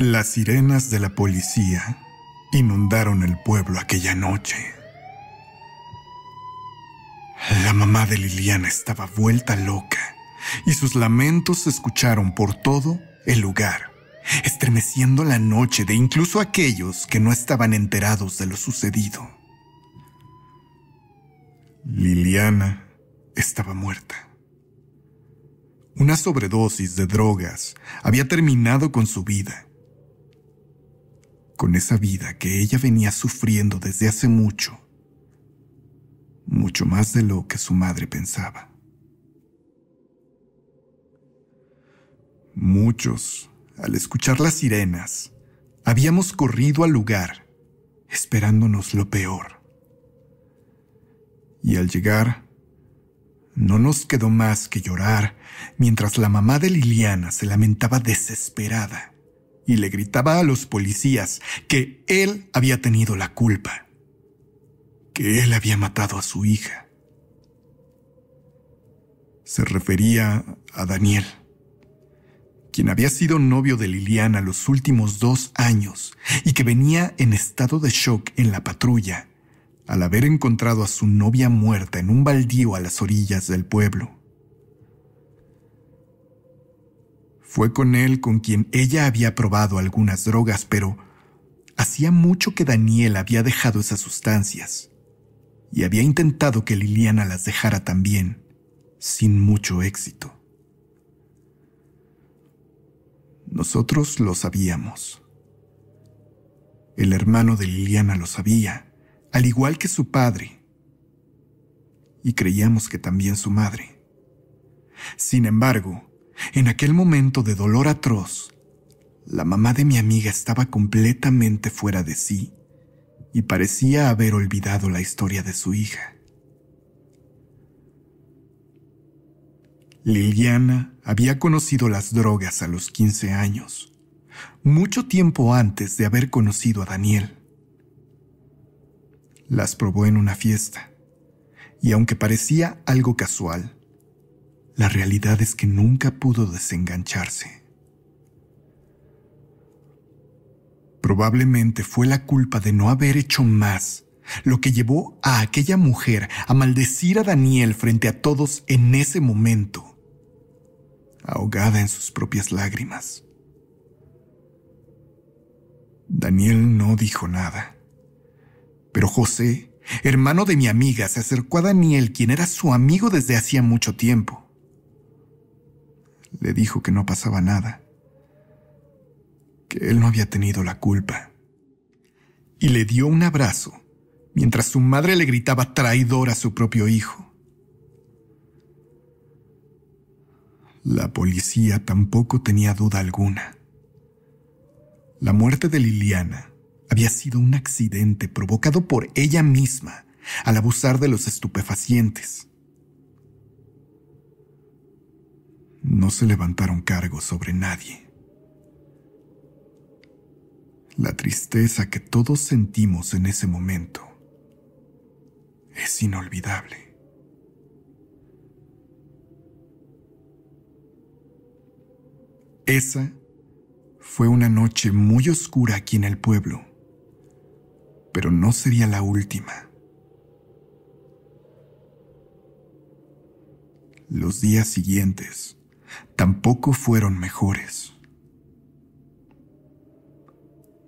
Las sirenas de la policía inundaron el pueblo aquella noche. La mamá de Liliana estaba vuelta loca y sus lamentos se escucharon por todo el lugar, estremeciendo la noche de incluso aquellos que no estaban enterados de lo sucedido. Liliana estaba muerta. Una sobredosis de drogas había terminado con su vida con esa vida que ella venía sufriendo desde hace mucho, mucho más de lo que su madre pensaba. Muchos, al escuchar las sirenas, habíamos corrido al lugar, esperándonos lo peor. Y al llegar, no nos quedó más que llorar mientras la mamá de Liliana se lamentaba desesperada y le gritaba a los policías que él había tenido la culpa, que él había matado a su hija. Se refería a Daniel, quien había sido novio de Liliana los últimos dos años y que venía en estado de shock en la patrulla al haber encontrado a su novia muerta en un baldío a las orillas del pueblo. Fue con él con quien ella había probado algunas drogas, pero hacía mucho que Daniel había dejado esas sustancias y había intentado que Liliana las dejara también, sin mucho éxito. Nosotros lo sabíamos. El hermano de Liliana lo sabía, al igual que su padre, y creíamos que también su madre. Sin embargo, en aquel momento de dolor atroz, la mamá de mi amiga estaba completamente fuera de sí y parecía haber olvidado la historia de su hija. Liliana había conocido las drogas a los 15 años, mucho tiempo antes de haber conocido a Daniel. Las probó en una fiesta, y aunque parecía algo casual, la realidad es que nunca pudo desengancharse. Probablemente fue la culpa de no haber hecho más lo que llevó a aquella mujer a maldecir a Daniel frente a todos en ese momento, ahogada en sus propias lágrimas. Daniel no dijo nada, pero José, hermano de mi amiga, se acercó a Daniel, quien era su amigo desde hacía mucho tiempo le dijo que no pasaba nada, que él no había tenido la culpa. Y le dio un abrazo mientras su madre le gritaba traidor a su propio hijo. La policía tampoco tenía duda alguna. La muerte de Liliana había sido un accidente provocado por ella misma al abusar de los estupefacientes. No se levantaron cargos sobre nadie. La tristeza que todos sentimos en ese momento es inolvidable. Esa fue una noche muy oscura aquí en el pueblo, pero no sería la última. Los días siguientes tampoco fueron mejores.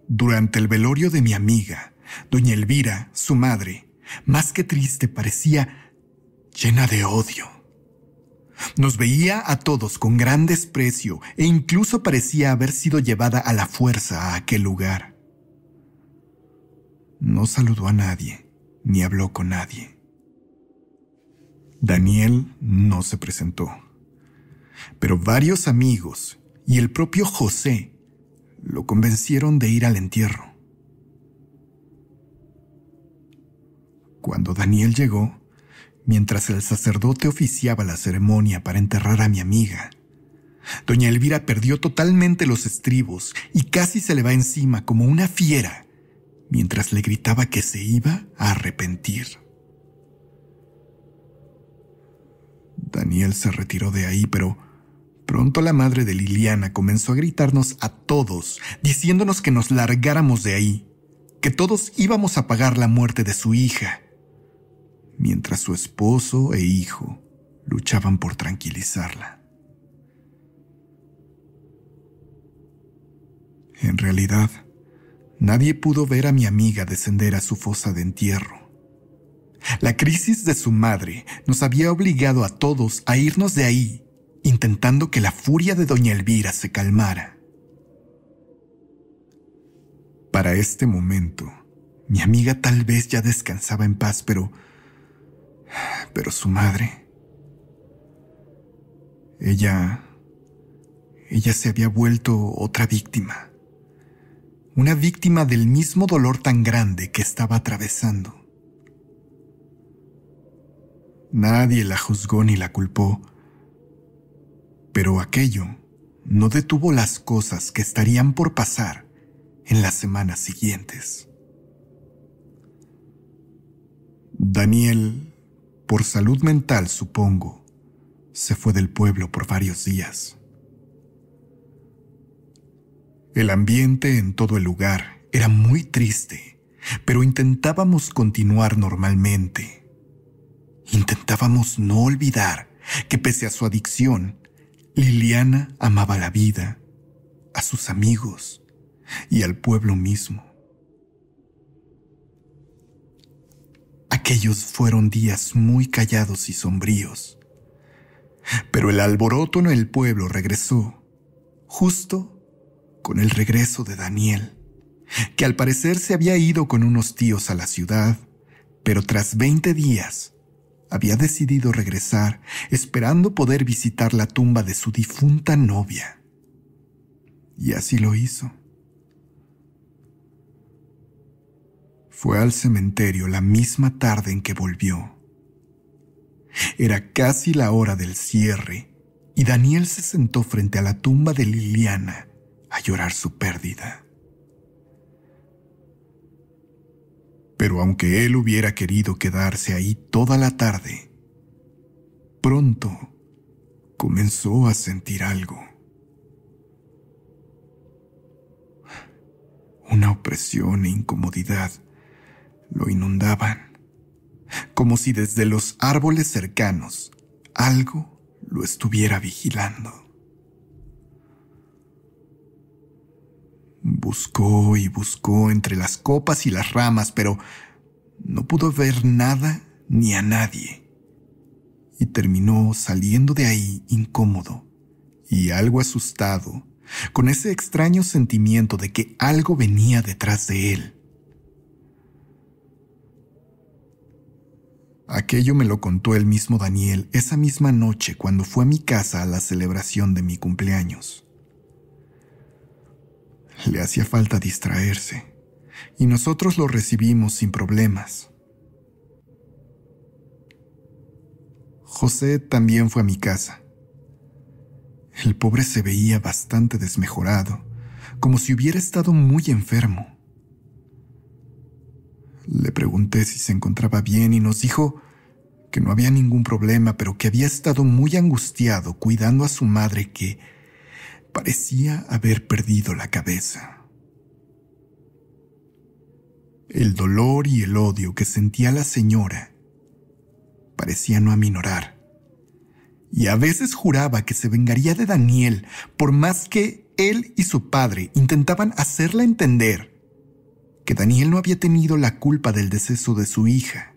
Durante el velorio de mi amiga, doña Elvira, su madre, más que triste parecía llena de odio. Nos veía a todos con gran desprecio e incluso parecía haber sido llevada a la fuerza a aquel lugar. No saludó a nadie, ni habló con nadie. Daniel no se presentó pero varios amigos y el propio José lo convencieron de ir al entierro. Cuando Daniel llegó, mientras el sacerdote oficiaba la ceremonia para enterrar a mi amiga, doña Elvira perdió totalmente los estribos y casi se le va encima como una fiera mientras le gritaba que se iba a arrepentir. Daniel se retiró de ahí, pero Pronto la madre de Liliana comenzó a gritarnos a todos, diciéndonos que nos largáramos de ahí, que todos íbamos a pagar la muerte de su hija, mientras su esposo e hijo luchaban por tranquilizarla. En realidad, nadie pudo ver a mi amiga descender a su fosa de entierro. La crisis de su madre nos había obligado a todos a irnos de ahí intentando que la furia de doña Elvira se calmara. Para este momento, mi amiga tal vez ya descansaba en paz, pero... pero su madre... Ella... ella se había vuelto otra víctima. Una víctima del mismo dolor tan grande que estaba atravesando. Nadie la juzgó ni la culpó, pero aquello no detuvo las cosas que estarían por pasar en las semanas siguientes. Daniel, por salud mental supongo, se fue del pueblo por varios días. El ambiente en todo el lugar era muy triste, pero intentábamos continuar normalmente. Intentábamos no olvidar que pese a su adicción, Liliana amaba la vida, a sus amigos y al pueblo mismo. Aquellos fueron días muy callados y sombríos, pero el alboroto en el pueblo regresó, justo con el regreso de Daniel, que al parecer se había ido con unos tíos a la ciudad, pero tras 20 días había decidido regresar, esperando poder visitar la tumba de su difunta novia. Y así lo hizo. Fue al cementerio la misma tarde en que volvió. Era casi la hora del cierre y Daniel se sentó frente a la tumba de Liliana a llorar su pérdida. pero aunque él hubiera querido quedarse ahí toda la tarde, pronto comenzó a sentir algo. Una opresión e incomodidad lo inundaban, como si desde los árboles cercanos algo lo estuviera vigilando. Buscó y buscó entre las copas y las ramas, pero no pudo ver nada ni a nadie. Y terminó saliendo de ahí incómodo y algo asustado, con ese extraño sentimiento de que algo venía detrás de él. Aquello me lo contó el mismo Daniel esa misma noche cuando fue a mi casa a la celebración de mi cumpleaños. Le hacía falta distraerse, y nosotros lo recibimos sin problemas. José también fue a mi casa. El pobre se veía bastante desmejorado, como si hubiera estado muy enfermo. Le pregunté si se encontraba bien y nos dijo que no había ningún problema, pero que había estado muy angustiado cuidando a su madre que parecía haber perdido la cabeza. El dolor y el odio que sentía la señora parecía no aminorar, y a veces juraba que se vengaría de Daniel por más que él y su padre intentaban hacerla entender que Daniel no había tenido la culpa del deceso de su hija.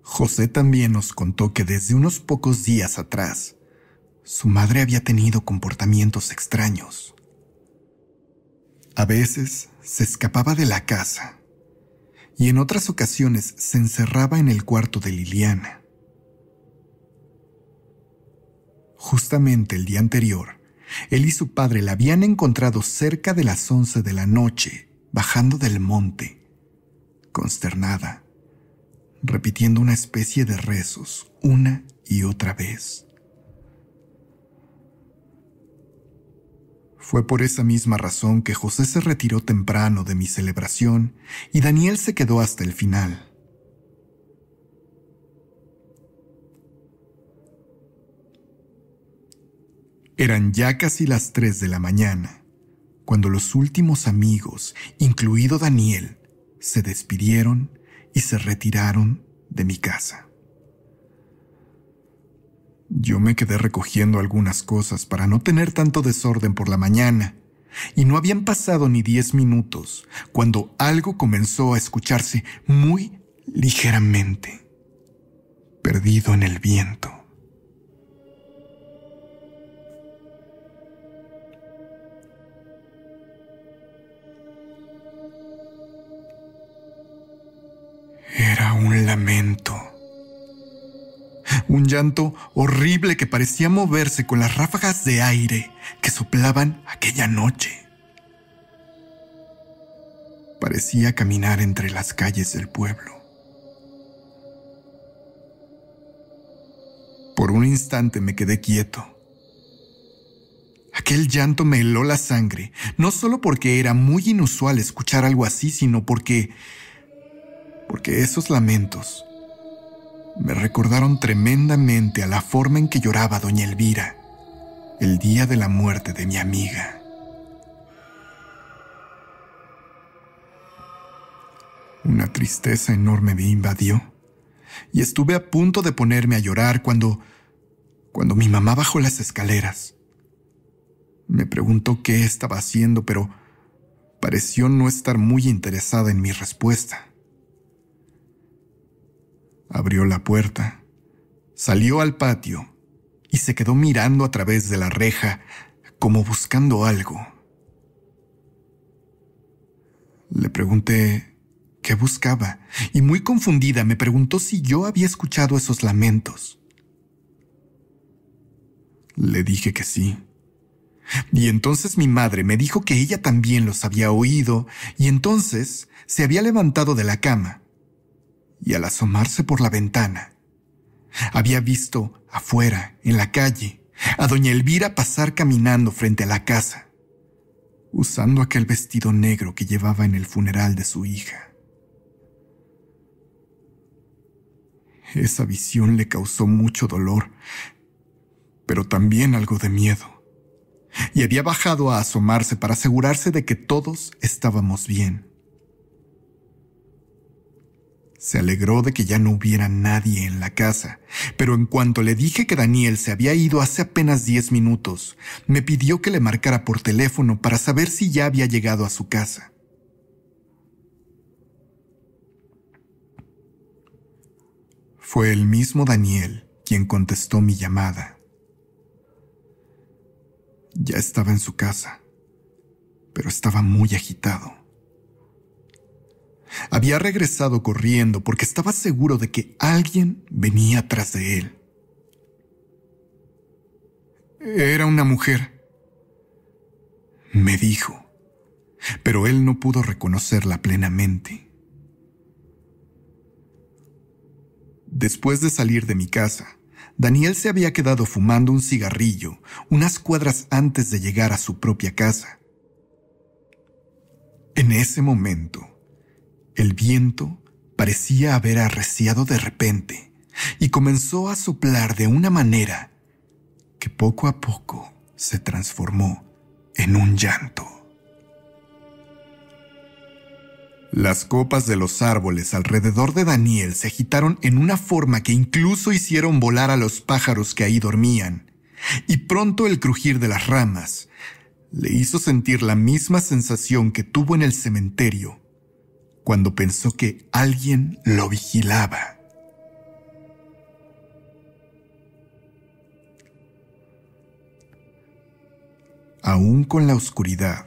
José también nos contó que desde unos pocos días atrás, su madre había tenido comportamientos extraños. A veces se escapaba de la casa y en otras ocasiones se encerraba en el cuarto de Liliana. Justamente el día anterior, él y su padre la habían encontrado cerca de las once de la noche, bajando del monte, consternada, repitiendo una especie de rezos una y otra vez. Fue por esa misma razón que José se retiró temprano de mi celebración y Daniel se quedó hasta el final. Eran ya casi las 3 de la mañana, cuando los últimos amigos, incluido Daniel, se despidieron y se retiraron de mi casa. Yo me quedé recogiendo algunas cosas para no tener tanto desorden por la mañana, y no habían pasado ni diez minutos cuando algo comenzó a escucharse muy ligeramente, perdido en el viento. Era un lamento un llanto horrible que parecía moverse con las ráfagas de aire que soplaban aquella noche. Parecía caminar entre las calles del pueblo. Por un instante me quedé quieto. Aquel llanto me heló la sangre, no solo porque era muy inusual escuchar algo así, sino porque... porque esos lamentos me recordaron tremendamente a la forma en que lloraba doña Elvira el día de la muerte de mi amiga. Una tristeza enorme me invadió y estuve a punto de ponerme a llorar cuando cuando mi mamá bajó las escaleras. Me preguntó qué estaba haciendo, pero pareció no estar muy interesada en mi respuesta. Abrió la puerta, salió al patio y se quedó mirando a través de la reja como buscando algo. Le pregunté qué buscaba y muy confundida me preguntó si yo había escuchado esos lamentos. Le dije que sí. Y entonces mi madre me dijo que ella también los había oído y entonces se había levantado de la cama y al asomarse por la ventana, había visto afuera, en la calle, a doña Elvira pasar caminando frente a la casa, usando aquel vestido negro que llevaba en el funeral de su hija. Esa visión le causó mucho dolor, pero también algo de miedo, y había bajado a asomarse para asegurarse de que todos estábamos bien. Se alegró de que ya no hubiera nadie en la casa, pero en cuanto le dije que Daniel se había ido hace apenas 10 minutos, me pidió que le marcara por teléfono para saber si ya había llegado a su casa. Fue el mismo Daniel quien contestó mi llamada. Ya estaba en su casa, pero estaba muy agitado. Había regresado corriendo porque estaba seguro de que alguien venía tras de él. Era una mujer, me dijo, pero él no pudo reconocerla plenamente. Después de salir de mi casa, Daniel se había quedado fumando un cigarrillo unas cuadras antes de llegar a su propia casa. En ese momento, el viento parecía haber arreciado de repente y comenzó a soplar de una manera que poco a poco se transformó en un llanto. Las copas de los árboles alrededor de Daniel se agitaron en una forma que incluso hicieron volar a los pájaros que ahí dormían, y pronto el crujir de las ramas le hizo sentir la misma sensación que tuvo en el cementerio cuando pensó que alguien lo vigilaba. Aún con la oscuridad,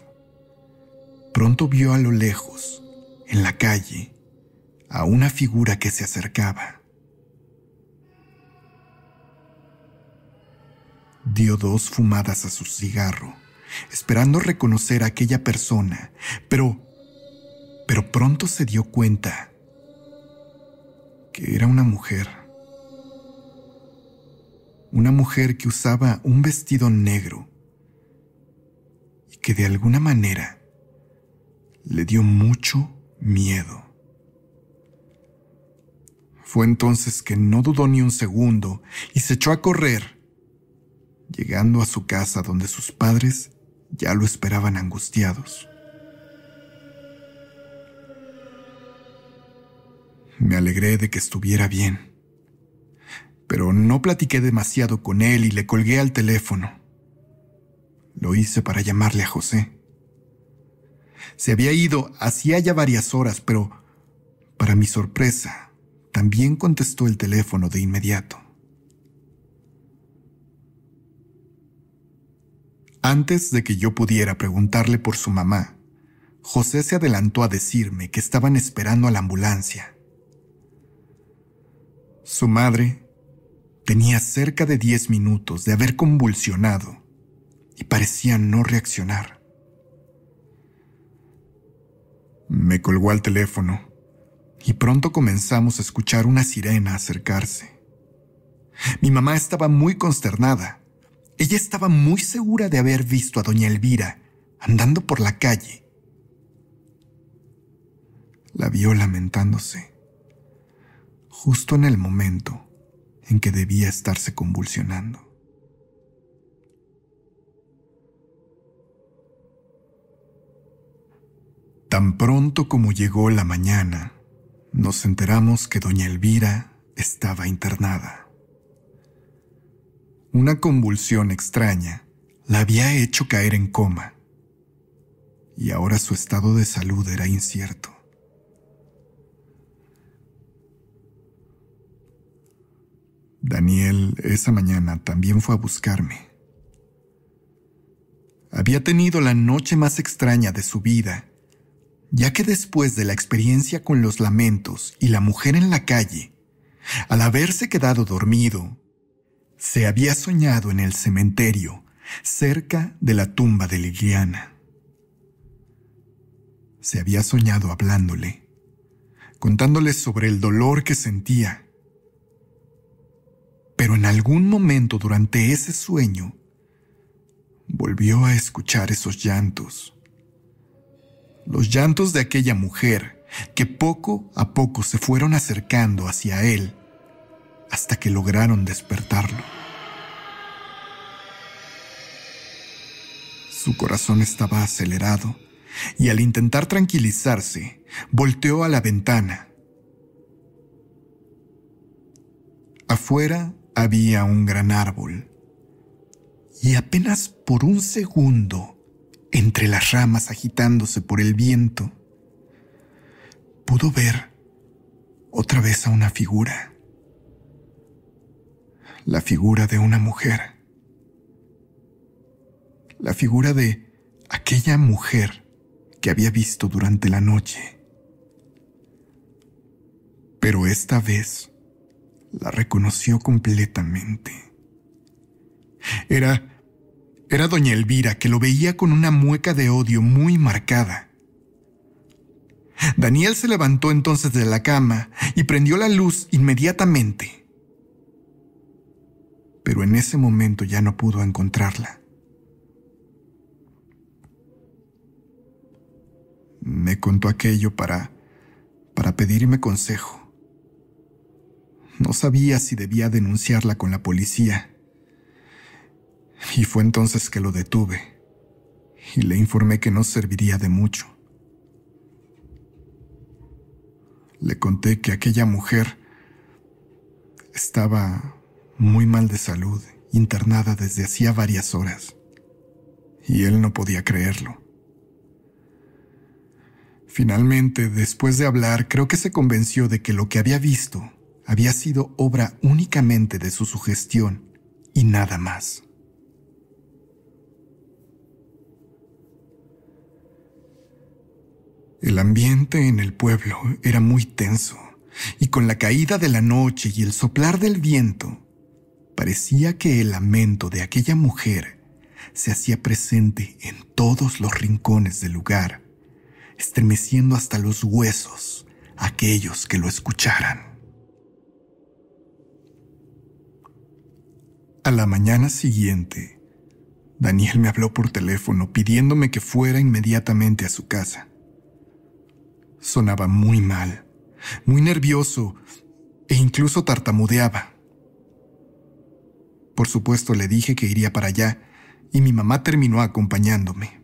pronto vio a lo lejos, en la calle, a una figura que se acercaba. Dio dos fumadas a su cigarro, esperando reconocer a aquella persona, pero pero pronto se dio cuenta que era una mujer. Una mujer que usaba un vestido negro y que de alguna manera le dio mucho miedo. Fue entonces que no dudó ni un segundo y se echó a correr, llegando a su casa donde sus padres ya lo esperaban angustiados. Me alegré de que estuviera bien. Pero no platiqué demasiado con él y le colgué al teléfono. Lo hice para llamarle a José. Se había ido hacía ya varias horas, pero para mi sorpresa, también contestó el teléfono de inmediato. Antes de que yo pudiera preguntarle por su mamá, José se adelantó a decirme que estaban esperando a la ambulancia su madre tenía cerca de 10 minutos de haber convulsionado y parecía no reaccionar. Me colgó al teléfono y pronto comenzamos a escuchar una sirena acercarse. Mi mamá estaba muy consternada. Ella estaba muy segura de haber visto a doña Elvira andando por la calle. La vio lamentándose justo en el momento en que debía estarse convulsionando. Tan pronto como llegó la mañana, nos enteramos que doña Elvira estaba internada. Una convulsión extraña la había hecho caer en coma y ahora su estado de salud era incierto. Daniel esa mañana también fue a buscarme. Había tenido la noche más extraña de su vida, ya que después de la experiencia con los lamentos y la mujer en la calle, al haberse quedado dormido, se había soñado en el cementerio, cerca de la tumba de Liliana. Se había soñado hablándole, contándole sobre el dolor que sentía pero en algún momento durante ese sueño, volvió a escuchar esos llantos. Los llantos de aquella mujer que poco a poco se fueron acercando hacia él hasta que lograron despertarlo. Su corazón estaba acelerado y al intentar tranquilizarse, volteó a la ventana. Afuera había un gran árbol. Y apenas por un segundo, entre las ramas agitándose por el viento, pudo ver otra vez a una figura. La figura de una mujer. La figura de aquella mujer que había visto durante la noche. Pero esta vez la reconoció completamente. Era... Era doña Elvira, que lo veía con una mueca de odio muy marcada. Daniel se levantó entonces de la cama y prendió la luz inmediatamente. Pero en ese momento ya no pudo encontrarla. Me contó aquello para para pedirme consejo. No sabía si debía denunciarla con la policía. Y fue entonces que lo detuve y le informé que no serviría de mucho. Le conté que aquella mujer estaba muy mal de salud, internada desde hacía varias horas, y él no podía creerlo. Finalmente, después de hablar, creo que se convenció de que lo que había visto había sido obra únicamente de su sugestión y nada más. El ambiente en el pueblo era muy tenso, y con la caída de la noche y el soplar del viento, parecía que el lamento de aquella mujer se hacía presente en todos los rincones del lugar, estremeciendo hasta los huesos aquellos que lo escucharan. A la mañana siguiente, Daniel me habló por teléfono pidiéndome que fuera inmediatamente a su casa. Sonaba muy mal, muy nervioso e incluso tartamudeaba. Por supuesto le dije que iría para allá y mi mamá terminó acompañándome.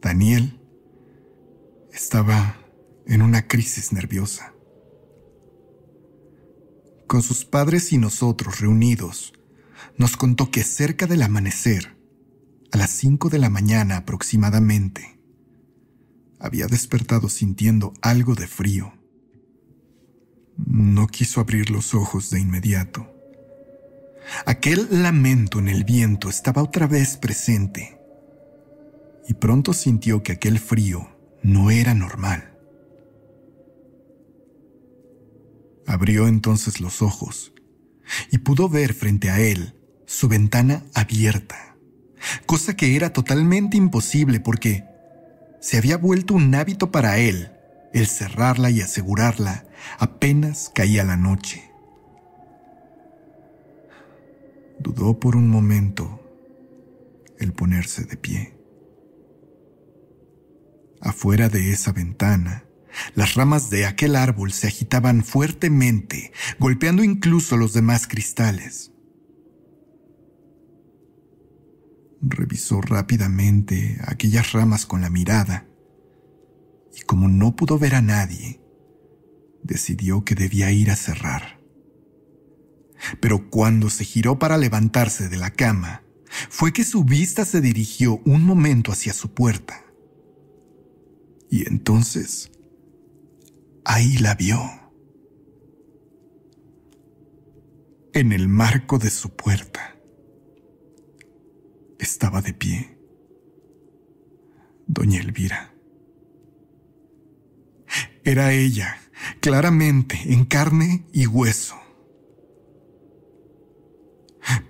Daniel estaba en una crisis nerviosa con sus padres y nosotros reunidos, nos contó que cerca del amanecer, a las 5 de la mañana aproximadamente, había despertado sintiendo algo de frío. No quiso abrir los ojos de inmediato. Aquel lamento en el viento estaba otra vez presente y pronto sintió que aquel frío no era normal. Abrió entonces los ojos y pudo ver frente a él su ventana abierta, cosa que era totalmente imposible porque se había vuelto un hábito para él el cerrarla y asegurarla apenas caía la noche. Dudó por un momento el ponerse de pie. Afuera de esa ventana, las ramas de aquel árbol se agitaban fuertemente, golpeando incluso los demás cristales. Revisó rápidamente aquellas ramas con la mirada y como no pudo ver a nadie, decidió que debía ir a cerrar. Pero cuando se giró para levantarse de la cama, fue que su vista se dirigió un momento hacia su puerta. Y entonces ahí la vio. En el marco de su puerta estaba de pie doña Elvira. Era ella, claramente, en carne y hueso.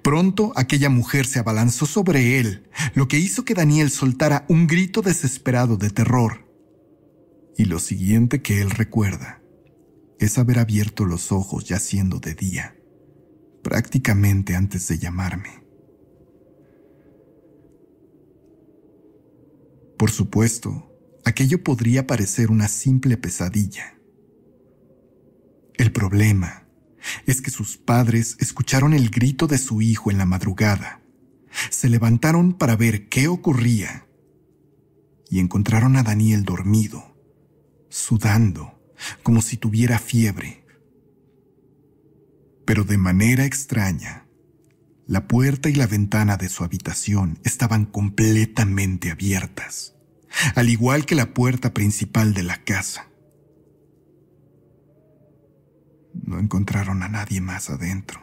Pronto aquella mujer se abalanzó sobre él, lo que hizo que Daniel soltara un grito desesperado de terror y lo siguiente que él recuerda es haber abierto los ojos ya siendo de día, prácticamente antes de llamarme. Por supuesto, aquello podría parecer una simple pesadilla. El problema es que sus padres escucharon el grito de su hijo en la madrugada, se levantaron para ver qué ocurría y encontraron a Daniel dormido sudando, como si tuviera fiebre. Pero de manera extraña, la puerta y la ventana de su habitación estaban completamente abiertas, al igual que la puerta principal de la casa. No encontraron a nadie más adentro.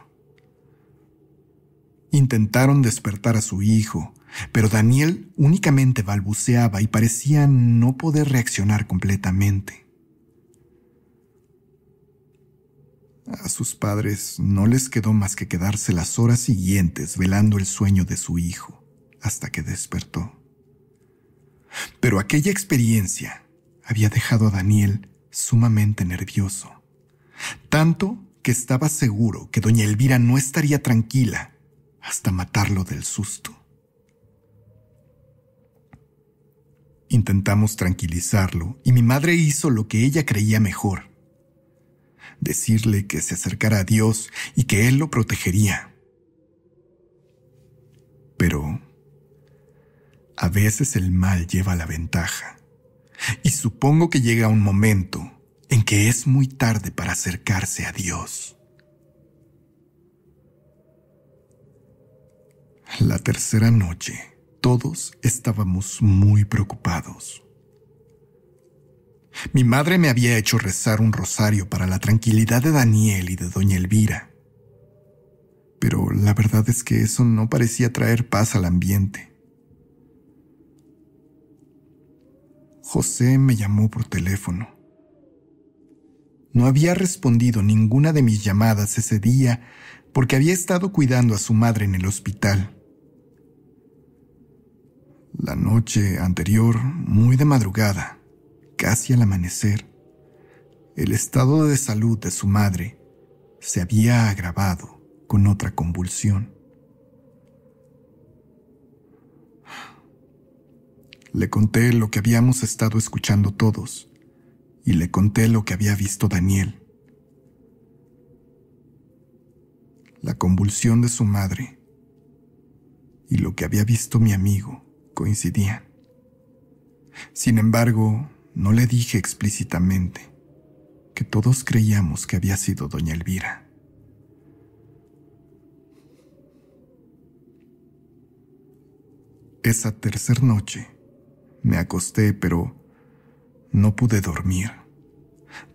Intentaron despertar a su hijo, pero Daniel únicamente balbuceaba y parecía no poder reaccionar completamente. A sus padres no les quedó más que quedarse las horas siguientes velando el sueño de su hijo hasta que despertó. Pero aquella experiencia había dejado a Daniel sumamente nervioso, tanto que estaba seguro que doña Elvira no estaría tranquila hasta matarlo del susto. Intentamos tranquilizarlo y mi madre hizo lo que ella creía mejor. Decirle que se acercara a Dios y que Él lo protegería. Pero a veces el mal lleva la ventaja. Y supongo que llega un momento en que es muy tarde para acercarse a Dios. La tercera noche, todos estábamos muy preocupados. Mi madre me había hecho rezar un rosario para la tranquilidad de Daniel y de doña Elvira. Pero la verdad es que eso no parecía traer paz al ambiente. José me llamó por teléfono. No había respondido ninguna de mis llamadas ese día porque había estado cuidando a su madre en el hospital. La noche anterior, muy de madrugada, casi al amanecer, el estado de salud de su madre se había agravado con otra convulsión. Le conté lo que habíamos estado escuchando todos y le conté lo que había visto Daniel. La convulsión de su madre y lo que había visto mi amigo coincidían. Sin embargo, no le dije explícitamente que todos creíamos que había sido doña Elvira. Esa tercera noche me acosté, pero no pude dormir.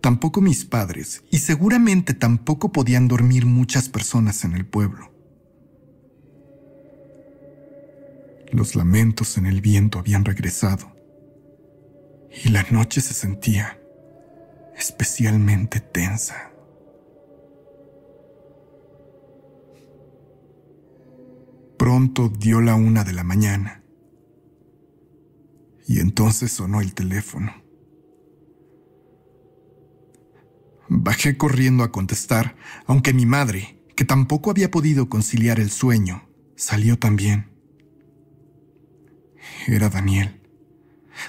Tampoco mis padres, y seguramente tampoco podían dormir muchas personas en el pueblo. Los lamentos en el viento habían regresado y la noche se sentía especialmente tensa. Pronto dio la una de la mañana y entonces sonó el teléfono. Bajé corriendo a contestar, aunque mi madre, que tampoco había podido conciliar el sueño, salió también. Era Daniel.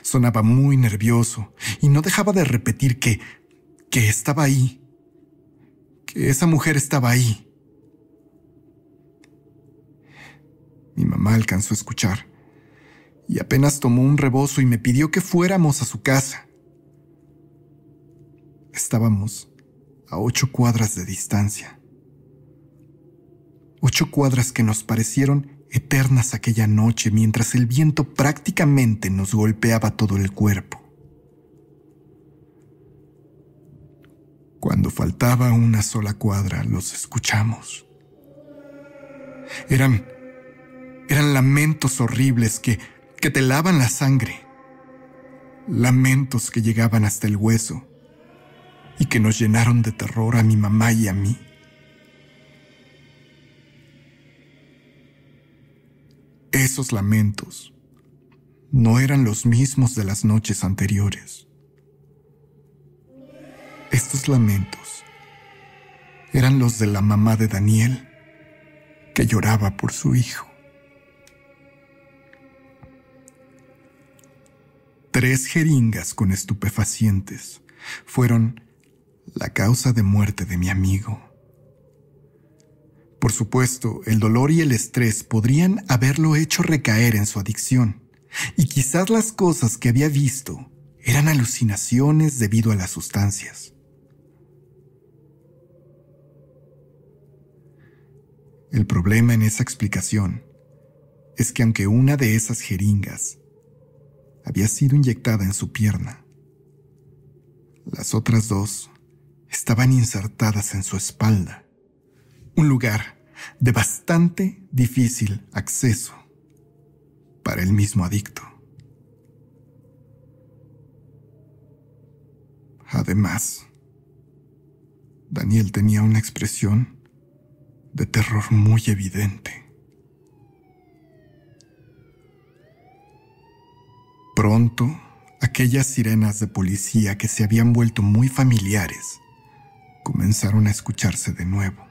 Sonaba muy nervioso y no dejaba de repetir que, que estaba ahí, que esa mujer estaba ahí. Mi mamá alcanzó a escuchar y apenas tomó un rebozo y me pidió que fuéramos a su casa. Estábamos a ocho cuadras de distancia. Ocho cuadras que nos parecieron eternas aquella noche mientras el viento prácticamente nos golpeaba todo el cuerpo. Cuando faltaba una sola cuadra, los escuchamos. Eran, eran lamentos horribles que, que te lavan la sangre. Lamentos que llegaban hasta el hueso y que nos llenaron de terror a mi mamá y a mí. Esos lamentos no eran los mismos de las noches anteriores. Estos lamentos eran los de la mamá de Daniel, que lloraba por su hijo. Tres jeringas con estupefacientes fueron la causa de muerte de mi amigo. Por supuesto, el dolor y el estrés podrían haberlo hecho recaer en su adicción, y quizás las cosas que había visto eran alucinaciones debido a las sustancias. El problema en esa explicación es que aunque una de esas jeringas había sido inyectada en su pierna, las otras dos estaban insertadas en su espalda un lugar de bastante difícil acceso para el mismo adicto. Además, Daniel tenía una expresión de terror muy evidente. Pronto, aquellas sirenas de policía que se habían vuelto muy familiares comenzaron a escucharse de nuevo.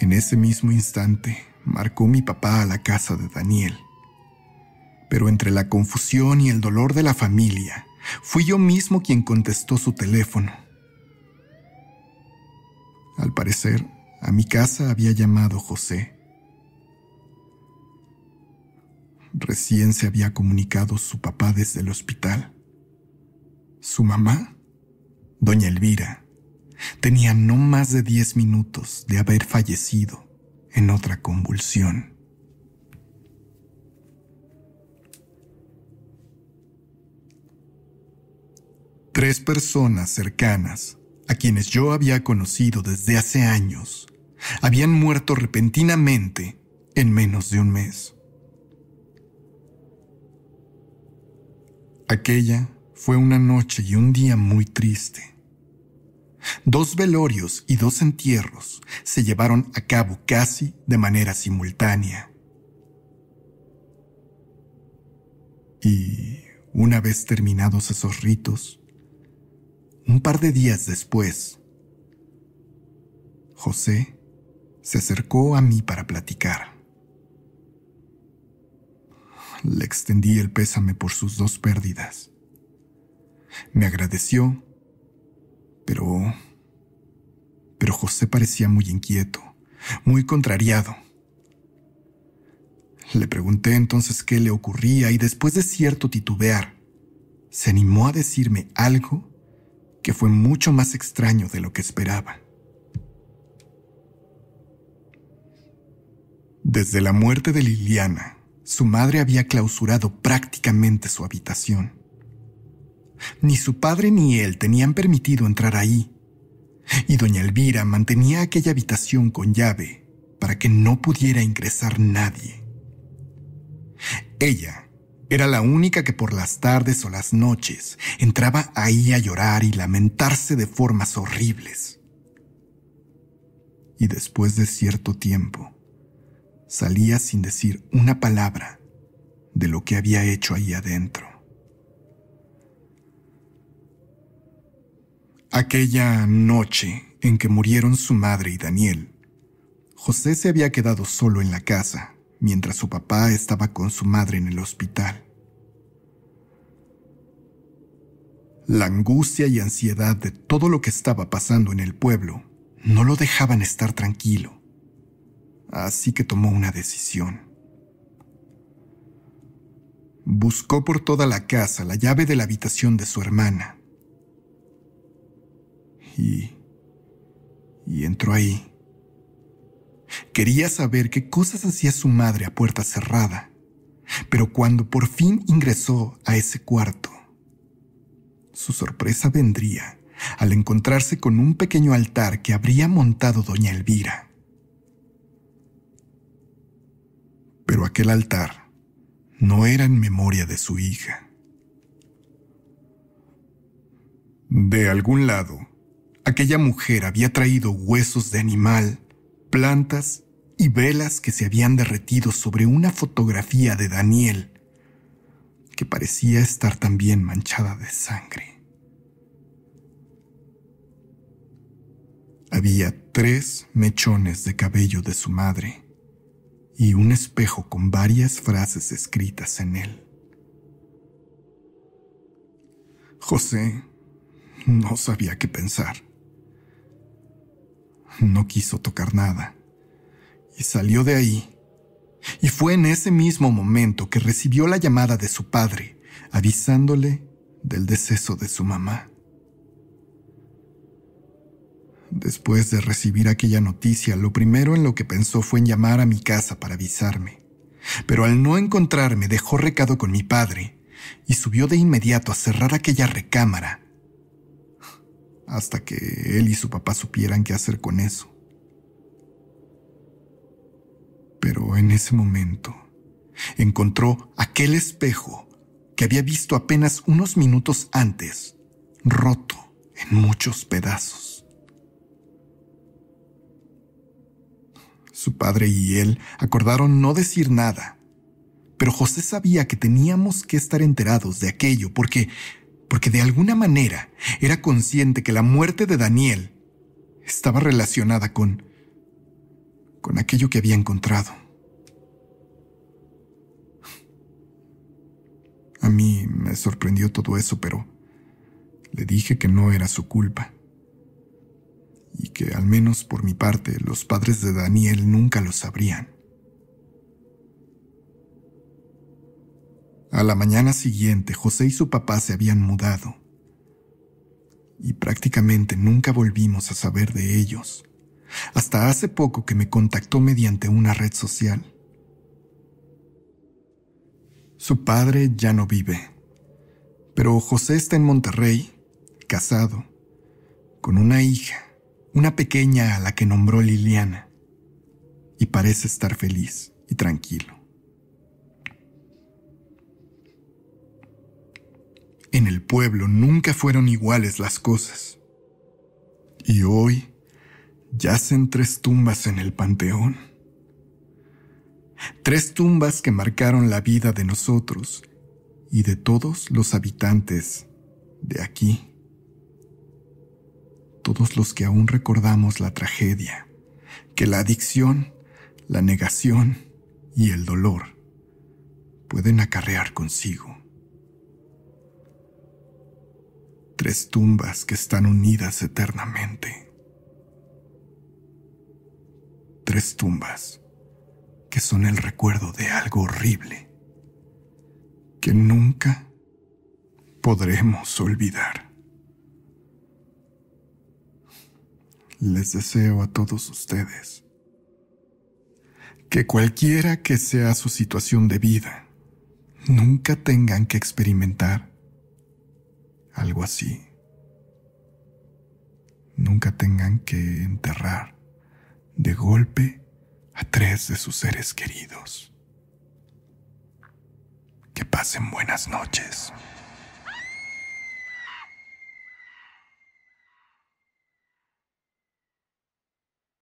En ese mismo instante, marcó mi papá a la casa de Daniel. Pero entre la confusión y el dolor de la familia, fui yo mismo quien contestó su teléfono. Al parecer, a mi casa había llamado José. Recién se había comunicado su papá desde el hospital. Su mamá, doña Elvira, tenía no más de 10 minutos de haber fallecido en otra convulsión. Tres personas cercanas, a quienes yo había conocido desde hace años, habían muerto repentinamente en menos de un mes. Aquella fue una noche y un día muy triste Dos velorios y dos entierros se llevaron a cabo casi de manera simultánea. Y una vez terminados esos ritos, un par de días después, José se acercó a mí para platicar. Le extendí el pésame por sus dos pérdidas. Me agradeció pero... Pero José parecía muy inquieto, muy contrariado. Le pregunté entonces qué le ocurría y después de cierto titubear, se animó a decirme algo que fue mucho más extraño de lo que esperaba. Desde la muerte de Liliana, su madre había clausurado prácticamente su habitación. Ni su padre ni él tenían permitido entrar ahí. Y doña Elvira mantenía aquella habitación con llave para que no pudiera ingresar nadie. Ella era la única que por las tardes o las noches entraba ahí a llorar y lamentarse de formas horribles. Y después de cierto tiempo, salía sin decir una palabra de lo que había hecho ahí adentro. Aquella noche en que murieron su madre y Daniel, José se había quedado solo en la casa mientras su papá estaba con su madre en el hospital. La angustia y ansiedad de todo lo que estaba pasando en el pueblo no lo dejaban estar tranquilo, así que tomó una decisión. Buscó por toda la casa la llave de la habitación de su hermana y... y entró ahí. Quería saber qué cosas hacía su madre a puerta cerrada, pero cuando por fin ingresó a ese cuarto, su sorpresa vendría al encontrarse con un pequeño altar que habría montado doña Elvira. Pero aquel altar no era en memoria de su hija. De algún lado, Aquella mujer había traído huesos de animal, plantas y velas que se habían derretido sobre una fotografía de Daniel, que parecía estar también manchada de sangre. Había tres mechones de cabello de su madre y un espejo con varias frases escritas en él. José no sabía qué pensar no quiso tocar nada y salió de ahí. Y fue en ese mismo momento que recibió la llamada de su padre avisándole del deceso de su mamá. Después de recibir aquella noticia, lo primero en lo que pensó fue en llamar a mi casa para avisarme. Pero al no encontrarme dejó recado con mi padre y subió de inmediato a cerrar aquella recámara hasta que él y su papá supieran qué hacer con eso. Pero en ese momento encontró aquel espejo que había visto apenas unos minutos antes, roto en muchos pedazos. Su padre y él acordaron no decir nada, pero José sabía que teníamos que estar enterados de aquello porque porque de alguna manera era consciente que la muerte de Daniel estaba relacionada con con aquello que había encontrado. A mí me sorprendió todo eso, pero le dije que no era su culpa y que al menos por mi parte los padres de Daniel nunca lo sabrían. A la mañana siguiente, José y su papá se habían mudado y prácticamente nunca volvimos a saber de ellos, hasta hace poco que me contactó mediante una red social. Su padre ya no vive, pero José está en Monterrey, casado, con una hija, una pequeña a la que nombró Liliana, y parece estar feliz y tranquilo. En el pueblo nunca fueron iguales las cosas. Y hoy yacen tres tumbas en el panteón. Tres tumbas que marcaron la vida de nosotros y de todos los habitantes de aquí. Todos los que aún recordamos la tragedia, que la adicción, la negación y el dolor pueden acarrear consigo. tres tumbas que están unidas eternamente. Tres tumbas que son el recuerdo de algo horrible que nunca podremos olvidar. Les deseo a todos ustedes que cualquiera que sea su situación de vida, nunca tengan que experimentar algo así. Nunca tengan que enterrar de golpe a tres de sus seres queridos. Que pasen buenas noches.